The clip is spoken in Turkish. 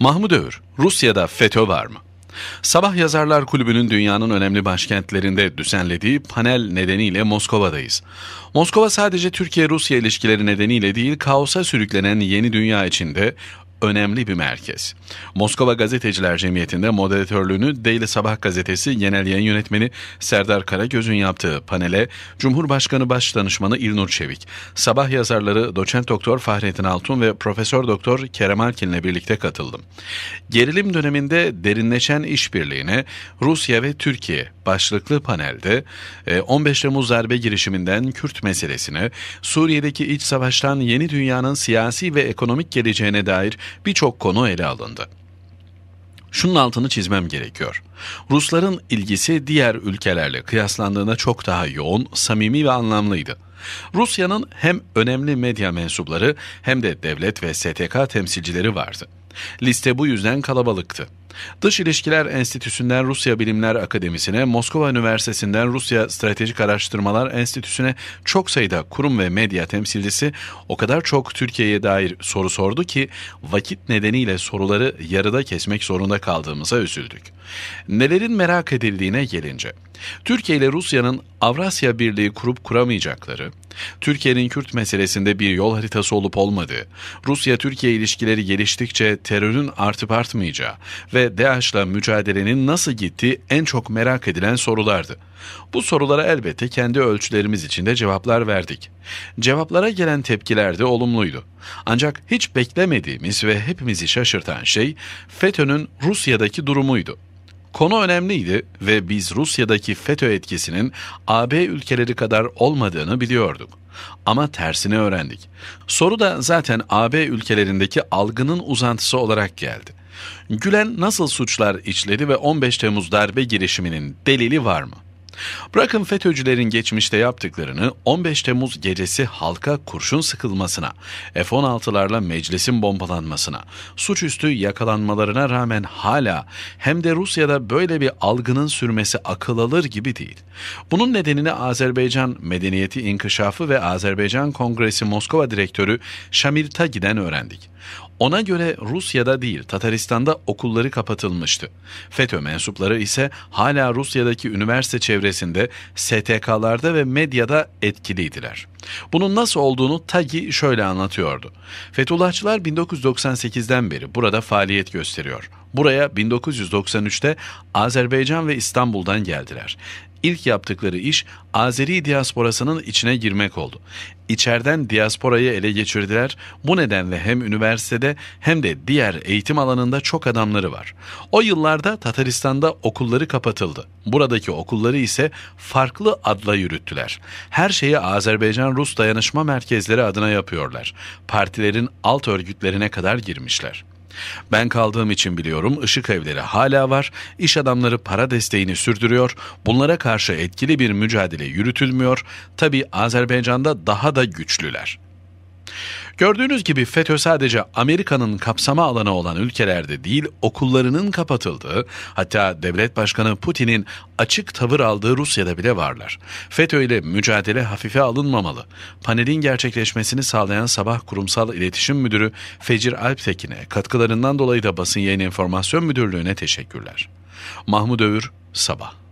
Mahmut Öğür, Rusya'da FETÖ var mı? Sabah Yazarlar Kulübü'nün dünyanın önemli başkentlerinde düzenlediği panel nedeniyle Moskova'dayız. Moskova sadece Türkiye-Rusya ilişkileri nedeniyle değil, kaosa sürüklenen yeni dünya içinde önemli bir merkez. Moskova Gazeteciler Cemiyeti'nde moderatörlüğünü Daily Sabah gazetesi genel yayın yönetmeni Serdar Karagöz'ün yaptığı panele Cumhurbaşkanı Başdanışmanı İlnur Çevik, sabah yazarları doçent doktor Fahrettin Altun ve profesör doktor Kerem Alkin'le birlikte katıldım. Gerilim döneminde derinleşen işbirliğine Rusya ve Türkiye başlıklı panelde 15 e, Temmuz darbe girişiminden Kürt meselesine, Suriye'deki iç savaştan yeni dünyanın siyasi ve ekonomik geleceğine dair birçok konu ele alındı. Şunun altını çizmem gerekiyor. Rusların ilgisi diğer ülkelerle kıyaslandığında çok daha yoğun, samimi ve anlamlıydı. Rusya'nın hem önemli medya mensupları hem de devlet ve STK temsilcileri vardı. Liste bu yüzden kalabalıktı. Dış İlişkiler Enstitüsü'nden Rusya Bilimler Akademisi'ne, Moskova Üniversitesi'nden Rusya Stratejik Araştırmalar Enstitüsü'ne çok sayıda kurum ve medya temsilcisi o kadar çok Türkiye'ye dair soru sordu ki vakit nedeniyle soruları yarıda kesmek zorunda kaldığımıza üzüldük. Nelerin merak edildiğine gelince, Türkiye ile Rusya'nın Avrasya Birliği kurup kuramayacakları, Türkiye'nin Kürt meselesinde bir yol haritası olup olmadığı, Rusya-Türkiye ilişkileri geliştikçe terörün artıp artmayacağı ve ve DAEŞ'la mücadelenin nasıl gittiği en çok merak edilen sorulardı. Bu sorulara elbette kendi ölçülerimiz içinde cevaplar verdik. Cevaplara gelen tepkiler de olumluydu. Ancak hiç beklemediğimiz ve hepimizi şaşırtan şey FETÖ'nün Rusya'daki durumuydu. Konu önemliydi ve biz Rusya'daki FETÖ etkisinin AB ülkeleri kadar olmadığını biliyorduk. Ama tersini öğrendik. Soru da zaten AB ülkelerindeki algının uzantısı olarak geldi. Gülen nasıl suçlar işledi ve 15 Temmuz darbe girişiminin delili var mı? Bırakın FETÖ'cülerin geçmişte yaptıklarını 15 Temmuz gecesi halka kurşun sıkılmasına, F-16'larla meclisin bombalanmasına, suçüstü yakalanmalarına rağmen hala hem de Rusya'da böyle bir algının sürmesi akıl alır gibi değil. Bunun nedenini Azerbaycan Medeniyeti İnkişafı ve Azerbaycan Kongresi Moskova Direktörü Şamil Tagi'den öğrendik. Ona göre Rusya'da değil Tataristan'da okulları kapatılmıştı. FETÖ mensupları ise hala Rusya'daki üniversite çevrelerinde çevresinde, STK'larda ve medyada etkiliydiler. Bunun nasıl olduğunu Tagi şöyle anlatıyordu. Fethullahçılar 1998'den beri burada faaliyet gösteriyor. Buraya 1993'te Azerbaycan ve İstanbul'dan geldiler. İlk yaptıkları iş Azeri diasporasının içine girmek oldu. İçeriden diasporayı ele geçirdiler. Bu nedenle hem üniversitede hem de diğer eğitim alanında çok adamları var. O yıllarda Tataristan'da okulları kapatıldı. Buradaki okulları ise farklı adla yürüttüler. Her şeyi Azerbaycan-Rus dayanışma merkezleri adına yapıyorlar. Partilerin alt örgütlerine kadar girmişler. Ben kaldığım için biliyorum ışık evleri hala var, iş adamları para desteğini sürdürüyor, bunlara karşı etkili bir mücadele yürütülmüyor, tabi Azerbaycan'da daha da güçlüler.'' Gördüğünüz gibi FETÖ sadece Amerika'nın kapsama alanı olan ülkelerde değil okullarının kapatıldığı hatta devlet başkanı Putin'in açık tavır aldığı Rusya'da bile varlar. FETÖ ile mücadele hafife alınmamalı. Panelin gerçekleşmesini sağlayan Sabah Kurumsal İletişim Müdürü Fecir Alptekin'e katkılarından dolayı da Basın Yayın Enformasyon Müdürlüğü'ne teşekkürler. Mahmut Övür, Sabah